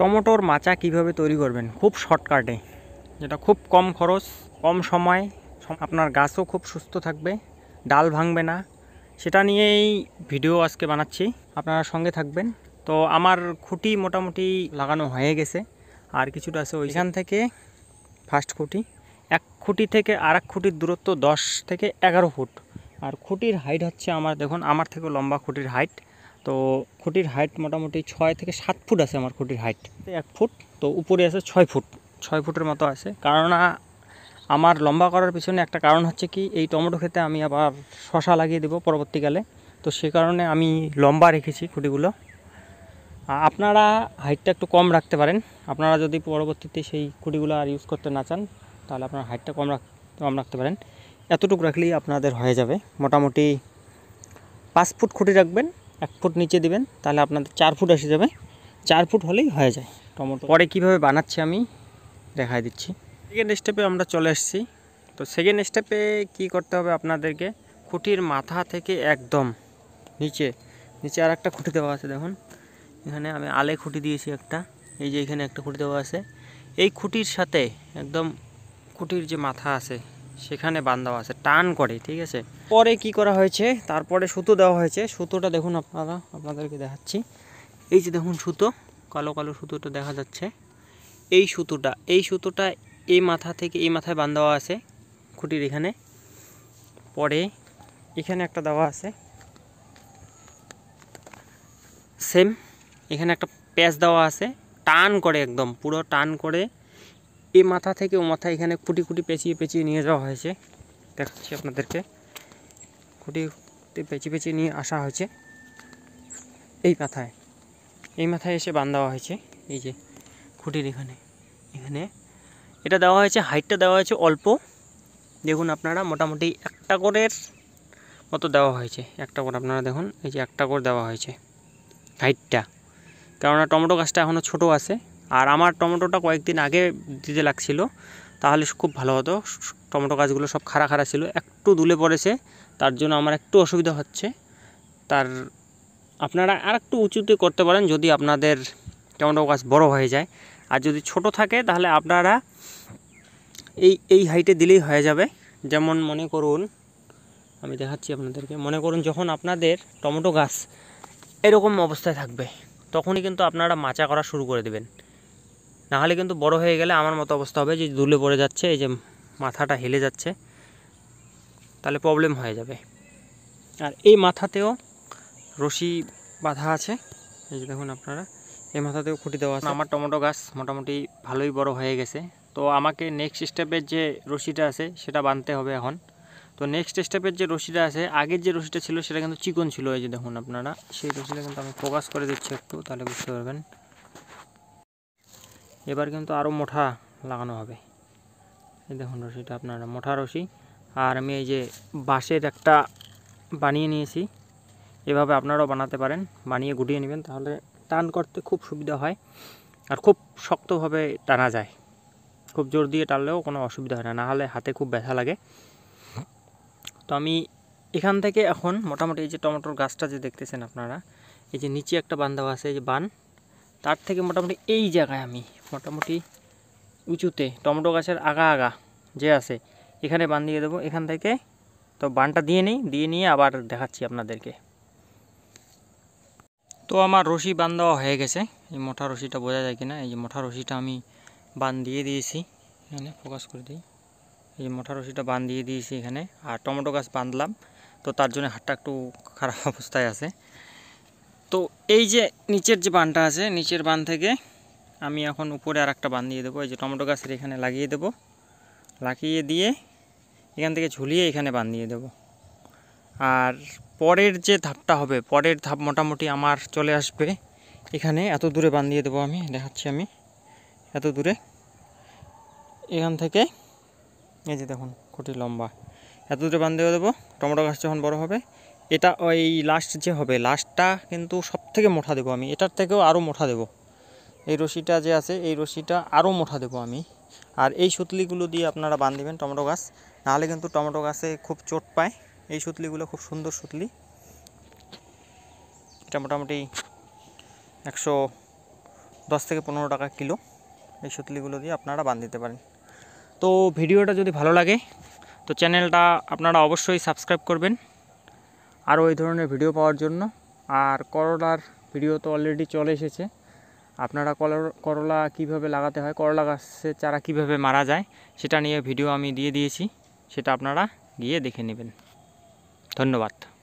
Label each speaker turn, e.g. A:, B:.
A: টমেটোর মাচা কিভাবে তৈরি করবেন খুব শর্টকাটে যেটা খুব কম খরচ কম সময় আপনার গাছও খুব সুস্থ থাকবে ডাল ভাঙবে না সেটা নিয়েই ভিডিও আজকে বানাচ্ছি আপনারা সঙ্গে থাকবেন তো আমার খুঁটি মোটামুটি লাগানো হয়ে গেছে আর কিছুটা আছে ওইখান থেকে ফার্স্ট খুঁটি এক খুঁটি থেকে আর এক খুঁটির দূরত্ব দশ থেকে এগারো ফুট আর খুঁটির হাইট হচ্ছে আমার দেখুন আমার থেকে লম্বা খুঁটির হাইট তো খুঁটির হাইট মোটামুটি ছয় থেকে সাত ফুট আছে আমার খুঁটির হাইট এক ফুট তো উপরে আছে ছয় ফুট ছয় ফুটের মতো আছে কারণ আমার লম্বা করার পিছনে একটা কারণ হচ্ছে কি এই টমেটো খেতে আমি আবার শশা লাগিয়ে দেবো পরবর্তীকালে তো সে কারণে আমি লম্বা রেখেছি খুঁটিগুলো আপনারা হাইটটা একটু কম রাখতে পারেন আপনারা যদি পরবর্তীতে সেই খুঁটিগুলো আর ইউজ করতে না চান তাহলে আপনার হাইটটা কম রাখ কম রাখতে পারেন এতটুকু রাখলেই আপনাদের হয়ে যাবে মোটামুটি পাঁচ ফুট খুঁটি রাখবেন এক ফুট নিচে দিবেন তাহলে আপনাদের চার ফুট এসে যাবে চার ফুট হলেই হয়ে যায় টমেটো পরে কিভাবে বানাচ্ছি আমি দেখাই দিচ্ছি সেকেন্ড স্টেপে আমরা চলে এসেছি তো সেকেন্ড স্টেপে কি করতে হবে আপনাদেরকে খুঁটির মাথা থেকে একদম নিচে নিচে আর একটা খুঁটি দেওয়া আছে দেখুন এখানে আমি আলে খুঁটি দিয়েছি একটা এই যে এখানে একটা খুঁটি দেওয়া আছে এই খুঁটির সাথে একদম খুঁটির যে মাথা আছে সেখানে বান্ধব আছে টান করে ঠিক আছে পরে কি করা হয়েছে তারপরে সুতো দেওয়া হয়েছে সুতোটা দেখুন আপনারা আপনাদেরকে দেখাচ্ছি এই যে দেখুন সুতো কালো কালো সুতোটা দেখা যাচ্ছে এই সুতোটা এই সুতোটা এই মাথা থেকে এই মাথায় বান্ধাওয়া আছে খুঁটির এখানে পরে এখানে একটা দেওয়া আছে সেম এখানে একটা প্যাচ দেওয়া আছে টান করে একদম পুরো টান করে এই মাথা থেকে ও মাথা এখানে খুঁটি খুঁটি পেঁচিয়ে পেঁচিয়ে নিয়ে যাওয়া হয়েছে দেখাচ্ছি আপনাদেরকে খুঁটি খুঁটি পেঁচিয়ে পেঁচিয়ে নিয়ে আসা হয়েছে এই মাথায় এই মাথায় এসে বান দেওয়া হয়েছে এই যে খুঁটির এখানে এখানে এটা দেওয়া হয়েছে হাইটটা দেওয়া হয়েছে অল্প দেখুন আপনারা মোটামুটি একটা করের মতো দেওয়া হয়েছে একটা করে আপনারা দেখুন এই যে একটা করে দেওয়া হয়েছে হাইটটা কেননা টমেটো গাছটা এখনও ছোটো আছে আর আমার টমেটোটা কয়েকদিন আগে দিতে লাগছিল তাহলে খুব ভালো হতো টমেটো গাছগুলো সব খাড়া খাড়া ছিল একটু দুলে পড়েছে তার জন্য আমার একটু অসুবিধা হচ্ছে তার আপনারা আর একটু উঁচুতে করতে পারেন যদি আপনাদের টমেটো গাছ বড় হয়ে যায় আর যদি ছোট থাকে তাহলে আপনারা এই এই হাইটে দিলেই হয়ে যাবে যেমন মনে করুন আমি দেখাচ্ছি আপনাদেরকে মনে করুন যখন আপনাদের টমেটো গাছ এরকম অবস্থায় থাকবে তখনই কিন্তু আপনারা মাচা করা শুরু করে দেবেন নাহলে কিন্তু বড় হয়ে গেলে আমার মতো অবস্থা হবে যে দুলে পড়ে যাচ্ছে এই যে মাথাটা হেলে যাচ্ছে তাহলে প্রবলেম হয়ে যাবে আর এই মাথাতেও রশি বাঁধা আছে এই যে দেখুন আপনারা এই মাথাতেও খুঁটি দেওয়া আছে আমার টমেটো গাছ মোটামুটি ভালোই বড় হয়ে গেছে তো আমাকে নেক্সট স্টেপের যে রশিটা আছে সেটা বাঁধতে হবে এখন তো নেক্সট স্টেপের যে রশিটা আছে আগের যে রশিটা ছিল সেটা কিন্তু চিকন ছিল এই যে দেখুন আপনারা সেই রশিটা কিন্তু আমি ফোকাস করে দিচ্ছি একটু তাহলে বুঝতে পারবেন এবার কিন্তু আরও মোঠা লাগানো হবে দেখুন রশিটা আপনার মোঠা রশি আর আমি এই যে বাঁশের একটা বানিয়ে নিয়েছি এভাবে আপনারাও বানাতে পারেন বানিয়ে গুটিয়ে নেবেন তাহলে টান করতে খুব সুবিধা হয় আর খুব শক্তভাবে টানা যায় খুব জোর দিয়ে টানলেও কোনো অসুবিধা হয় না না হলে হাতে খুব ব্যথা লাগে তো আমি এখান থেকে এখন মোটামুটি এই যে টমেটোর গাছটা যে দেখতেছেন আপনারা এই যে নিচে একটা বান্ধব আছে এই যে বান তার থেকে মোটামুটি এই জায়গায় আমি মোটামুটি উঁচুতে টমেটো গাছের আগা আগা যে আছে এখানে বান দিয়ে দেবো এখান থেকে তো বানটা দিয়ে নিই দিয়ে নিয়ে আবার দেখাচ্ছি আপনাদেরকে তো আমার রশি বান দেওয়া হয়ে গেছে এই মোটা রশিটা বোঝা যায় কিনা এই যে মোটা রশিটা আমি বান দিয়ে দিয়েছি এখানে ফোকাস করে দিই এই যে মোটা রশিটা বান দিয়ে দিয়েছি এখানে আর টমেটো গাছ বাঁধলাম তো তার জন্য হাতটা একটু খারাপ অবস্থায় আছে তো এই যে নিচের যে বানটা আছে নিচের বান থেকে আমি এখন উপরে আর একটা বান দিয়ে দেবো এই যে টমেটো গাছের এখানে লাগিয়ে দেবো লাগিয়ে দিয়ে এখান থেকে ঝুলিয়ে এখানে বান দিয়ে দেবো আর পরের যে ধাপটা হবে পরের ধাপ মোটামুটি আমার চলে আসবে এখানে এত দূরে বান দিয়ে দেবো আমি দেখাচ্ছি আমি এত দূরে এখান থেকে এই যে দেখুন খুঁটি লম্বা এত দূরে বান দিয়ে দেবো টমেটো গাছ যখন বড় হবে এটা ওই লাস্ট যে হবে লাস্টটা কিন্তু সব থেকে মোটা দেবো আমি এটার থেকেও আরও মোটা দেব এই রশিটা যে আছে এই রশিটা আরও মোটা দেবো আমি আর এই সুতলিগুলো দিয়ে আপনারা বান টমেটো গাছ নাহলে কিন্তু টমেটো গাছে খুব চোট পায় এই সুতলিগুলো খুব সুন্দর সুতলি এটা মোটামুটি একশো দশ থেকে পনেরো টাকা কিলো এই সুতলিগুলো দিয়ে আপনারা বান দিতে পারেন তো ভিডিওটা যদি ভালো লাগে তো চ্যানেলটা আপনারা অবশ্যই সাবস্ক্রাইব করবেন আরও ওই ধরনের ভিডিও পাওয়ার জন্য আর করলার ভিডিও তো অলরেডি চলে এসেছে আপনারা করলা কিভাবে লাগাতে হয় করলা গাছের চারা কিভাবে মারা যায় সেটা নিয়ে ভিডিও আমি দিয়ে দিয়েছি সেটা আপনারা গিয়ে দেখে নেবেন ধন্যবাদ